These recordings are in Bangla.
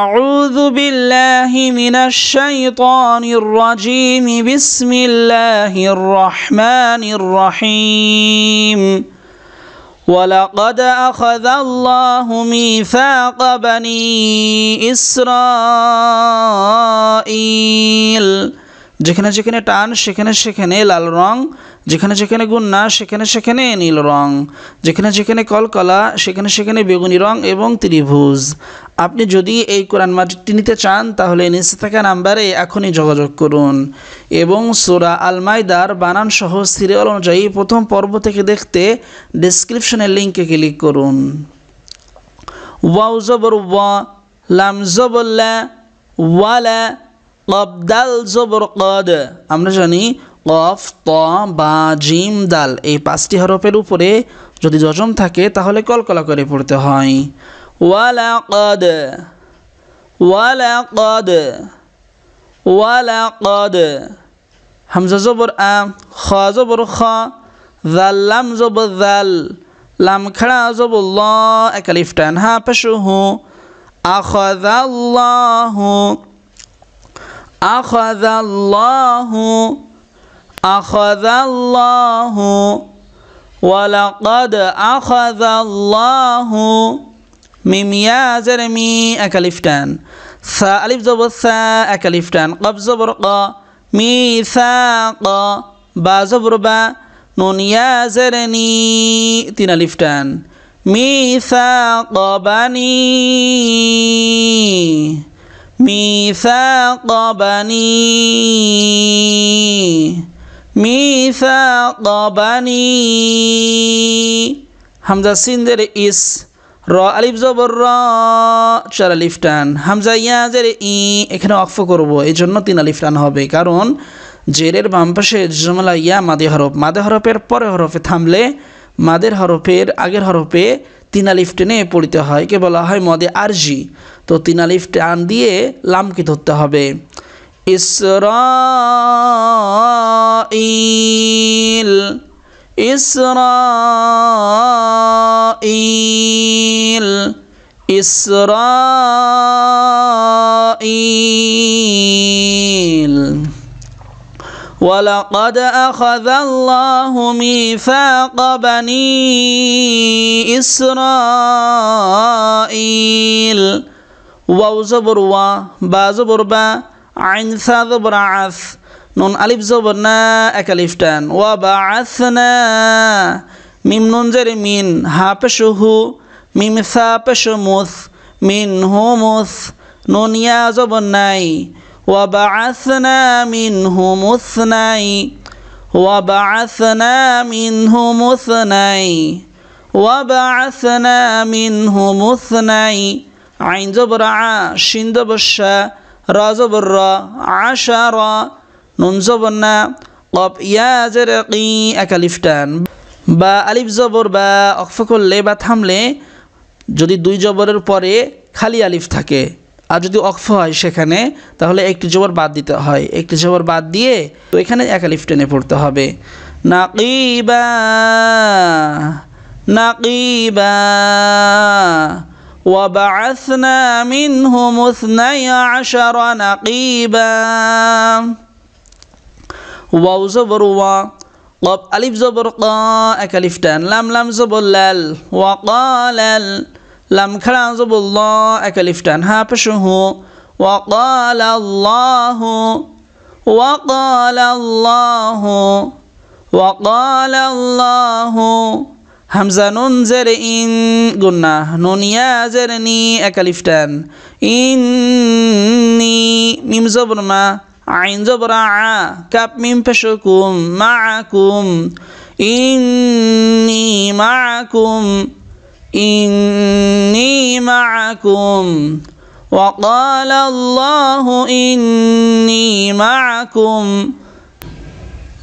أعوذ بالله من الشيطان الرجيم بسم الله الرحمن الرحيم ولقد أخذ الله ميثاق بني إسرائيل جكنا جكنا تان شكنا شكنا লাল রং যেখানে যেখানে গুন্না সেখানে সেখানে নীল রং যেখানে যেখানে কলকলা সেখানে সেখানে বেগুনি রং এবং ত্রিভুজ আপনি যদি এই কোরআন মাজিদটি নিতে চান তাহলে নিচে থাকা নাম্বারে এখনই যোগাযোগ করুন এবং সোরা আলমাইদার সহ সিরিয়াল অনুযায়ী প্রথম পর্ব থেকে দেখতে ডিসক্রিপশনের লিঙ্কে ক্লিক করুন ওয়াউজবর ওয়া লাম জবর কদ আমরা জানি কফ ত বা জিম দাল এই পাঁচটি হরফের উপরে যদি যজম থাকে তাহলে কলকলা করে পড়তে হয় ওয়ালাকদ ওয়ালাকদ ওয়ালাকদ হামজা জবর আ খ জবর খ জাল লাম জবর জাল লাম খাড়া জবর ল একালিফ টান হা পেশু হু আখাযাল্লাহু আখাযাল্লাহু أخذ الله ولقد أخذ الله ميم يا زرمي أكلفتان ثا زبر ثا أكلفتان قب زبر قا ميثاق با زبر با نون يا زرني تين ألفتان ميثاق بني ميثاق بني ميثاق بني همزة سين زر إس را ألف زبر را চার আলিফ টান হামজা ইয়াজের ই এখানে অক্ফ করব এই জন্য তিন আলিফ টান হবে কারণ জেরের বাম পাশে জমলা ইয়া মাদে হরফ মাদে হরফের পরে হরফে থামলে মাদের হরফের আগের হরফে তিন আলিফ টেনে পড়িতে হয় কে বলা হয় মদে আরজি তো তিন আলিফ টান দিয়ে লামকে ধরতে হবে إسرائيل إسرائيل إسرائيل ولقد أخذ الله ميثاق بني إسرائيل واو زبر وا با زبر با আইন সাদ বরাস নুন আলিফ জবর না এক আলিফ টান ওয়া বা আসনা মিম নুন জের মিন হা পেশুহু মিম সা পেশু মুস মিন হুমুস নুন ইয়া জবর নাই ওয়া বা আসনা মিন হুমুস নাই ওয়া বা আসনা মিন হুমুস নাই ওয়া বা আসনা মিন হুমুস নাই আইন জবর আ শিন জবর রাজবর আশার নুন জবর না কপ ইয়াজের কি একালিফ টান বা আলিফ জবর বা অক্ষ করলে বা থামলে যদি দুই জবরের পরে খালি আলিফ থাকে আর যদি অক্ষ হয় সেখানে তাহলে একটি জবর বাদ দিতে হয় একটি জবর বাদ দিয়ে তো এখানে একা আলিফ টেনে পড়তে হবে নাকিবা নাকিবা وبعثنا منهم اثني عشر نقيبا واو زبر وا قب ألف زبر قا أكلفتان لم لم زبر لال وقال لم كلام زبر الله أكلفتان ها بشه وقال الله وقال الله وقال الله হামজা নুন জের ইন গুন্না নুনিয়া জের নি একালিফ ইন নি মিম জবর মা আইন জবর আ কাপ মিম পেশকুম মা আকুম ইন্নি মা আকুম ইন্নি মা আকুম وقال الله إني معكم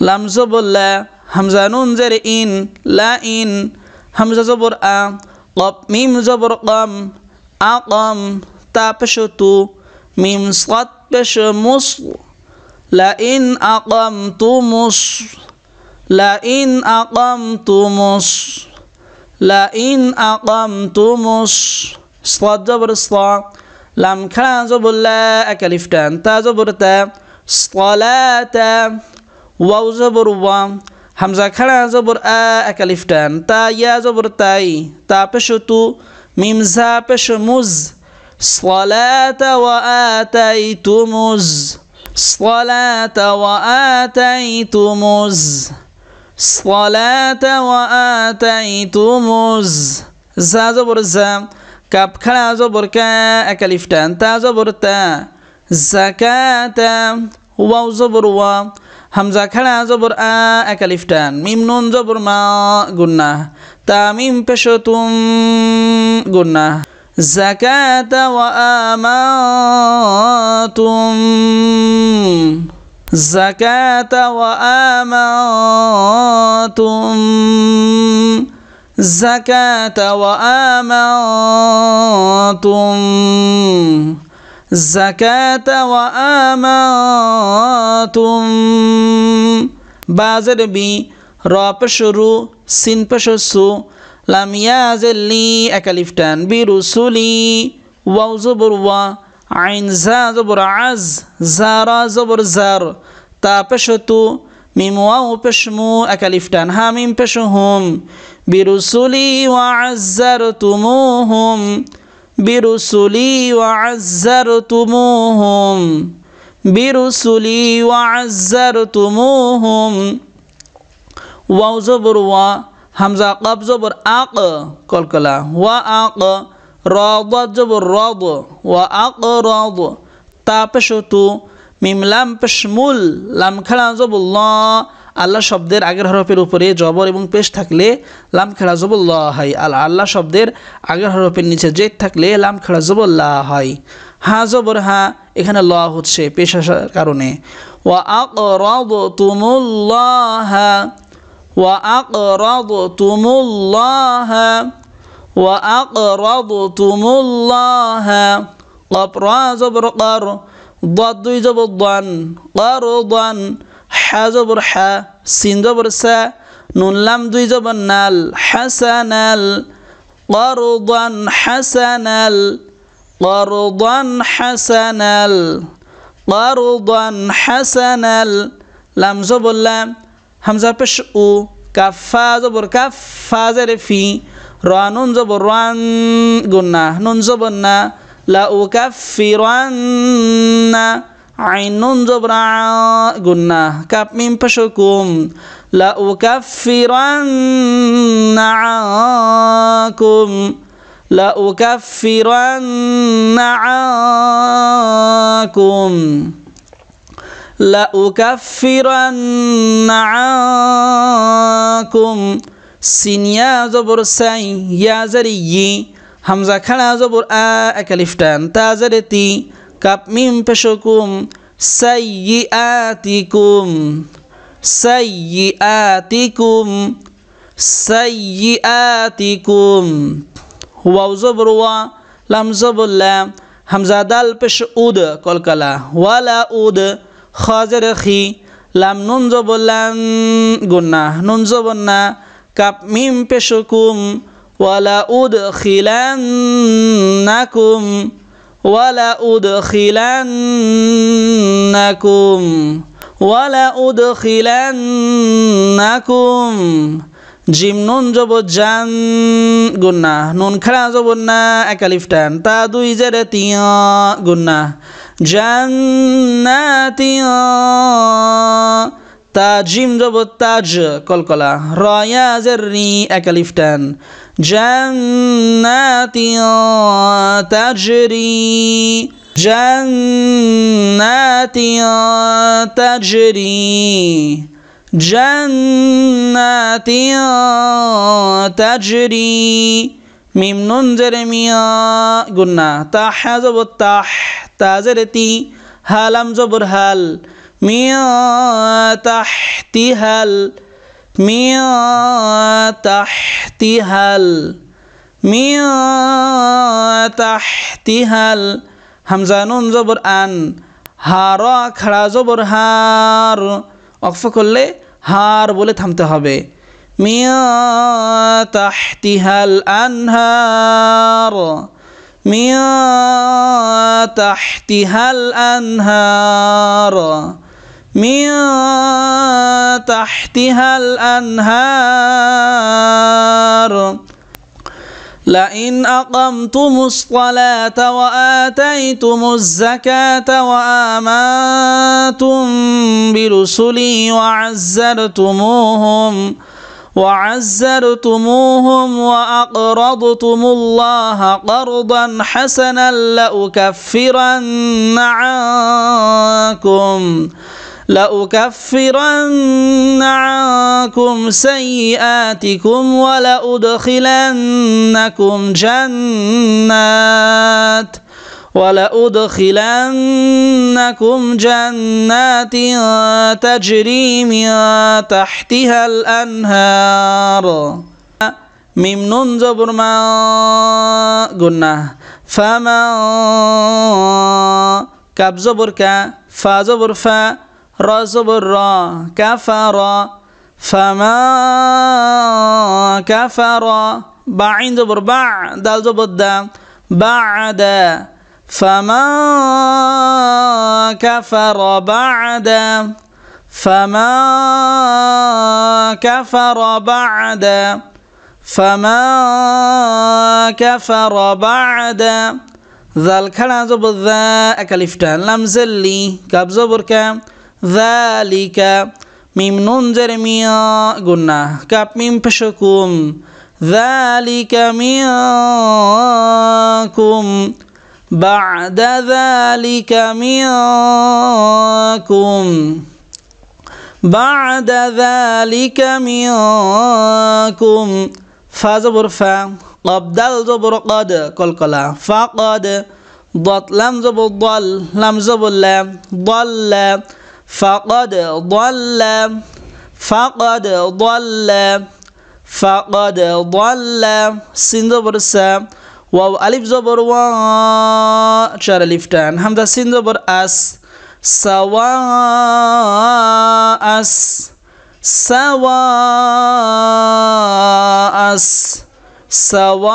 لم زبلا همزة نون زر إن لا إن همزة زبر أ قب ميم زبر قم أقم تا بشتو ميم صد بش مصر لئن أقمت مصر لئن أقمت مصر لئن أقمت مصر صاد زبر صلا لم كان زبر لا أكلف تان تا زبر تا صلاة واو وام حمزه خلا زبر آ أكاليفتان تا يا زبر تاي تا بشتو ميم زا بشمز صلاة وآتيتمز صلاة وآتيتمز صلاة وآتيتمز زا زبر زا كاب خلا زبر كا أكاليفتان تا زبر تا زكاة و زبر و হামজা খেড়া জবর আ একালিফটান মিম নুন জবর মা গুন্না তা মিম পেশো তুম গুন্না জাকাত ওয়া আমাতুম জাকাত ওয়া আমাতুম জাকাত ওয়া জাকাতা ওয়া আমাতুম বাজের বি র পেশরু সিন পেশসু লামিয়াজেলি একালিফটান বি আইন জা জবর আজ জারা জবর জার তা পেশতু মিম ওয়াও পেশমু একালিফটান হামিম পেশহুম বিরুসুলি برسلي وعزرتموهم برسلي وعزرتموهم واو زبر و همزة قب زبر أق كل كلا وأق راض زبر راض وأقراض تا پشتو ميم لام پشمول لام كلا زبر الله আল্লাহ শব্দের আগের হরফের উপরে জবর এবং পেশ থাকলে লাম খেড়া জবল্লাহ হয় আল আল্লাহ শব্দের আগের হরফের নিচে জেদ থাকলে লাম খেড়া জবল্লাহ হয় হা জবর হা এখানে ল হচ্ছে পেশ আসার কারণে ও আক রব তুমুল্লাহ ও আক রব তুমুল্লাহ ওয়া আক রব তুমুল্লাহ কপরা জবর কর দুই জবর দন কর দান হা জবর হা সিন জবর সা নুনলাম দুই জবর নাল হাসানাল করদান হাসানাল করদান হাসানাল করদান হাসানাল লাম জবরলাম হামজা পেশ উ কাফা জবর কাফা জের ফি রানুন জবর রান গুন্না নুন জবর না লা উ কাফি রান্না عين جبراء قلنا كاب من بشكم لأكفرن عنكم لأكفرن عنكم لأكفرن عنكم سين يا زبر سين يا زري همزة خلا زبر آ أكلفتان تازرتي কাপ মিম পেশকুম সাইয়াতিকুম সাইয়াতিকুম সাইয়াতিকুম ওয়াও জবর ওয়া লাম জবর লাম হামজা হামজাদাল পেশ উদ কলকালা ওয়ালা উদ খাজের খি লাম নুন জবর লাম গুন্না নুন জবর না পেশকুম ওয়ালা উদ নাকুম ওয়ালা উদখিলান্নাকুম জিম নুন জব জান গুন্না নুন খেড়া জব না একালিফ তা দুই জেরে তিয় গুন্না জান্নাতিয় তা জিম জব তাজ কলকলা রয়া জের রি একালিফ جنات تجري جنات تجري جنات تجري ميم نون جرميا قلنا تح زبر تح تازرتي هالم زبر هال ميا تحتي هال মিয়াল মিয়াল হামজানুন জবর আন হার খাড়া জবর হার অক্ষ করলে হার বলে থামতে হবে মিয়াল আনহার মিয়াল আনহার من تحتها الأنهار لئن أقمتم الصلاة وآتيتم الزكاة وآمنتم برسلي وعزرتموهم وعزرتموهم وأقرضتم الله قرضا حسنا لأكفرن عنكم لأكفرن عنكم سيئاتكم ولأدخلنكم جنات ولأدخلنكم جنات تجري من تحتها الأنهار ميم نون زبر ما قلنا فما كاب زبر كا فا زبر فا رزبرا كفرا فما كفرا بعين زبر بع دال زبر دا بعد فما كفر بعد فما كفر بعد فما كفر بعد ذا الكلام هذا ذا أكلفتان لم زلي زبر كام ذلك ميم نون زر ميا قلنا كاب ميم بشكوم ذلك منكم بعد ذلك منكم بعد ذلك منكم فزبر فا قبدل زبر قد قلقلا فقد ضط لم زبر ضل لم زبر لا ضل فقد ضل فقد ضل فقد ضل سين زبر س واو الف زبر وا شر لفتان همزه سين زبر اس سواء اس سواء اس سواء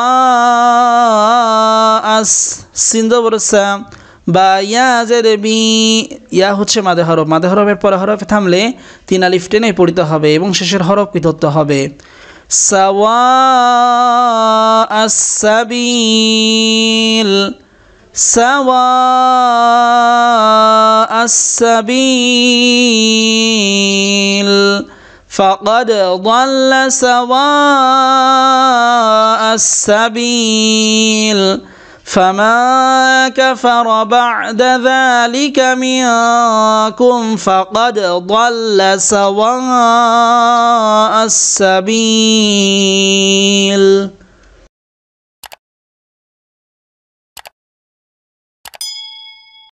اس سين زبر سا বা ইয়াজের বি ইয়া হচ্ছে মাদে হরফ মাদে হরফের পরে হরফে থামলে তিন আলিফ টেনে পড়িতে হবে এবং শেষের হরফ কি ধরতে হবে সাবিল সাবিল فقد ضل سواء السبيل فمن كفر بعد ذلك منكم فقد ضل سواء السبيل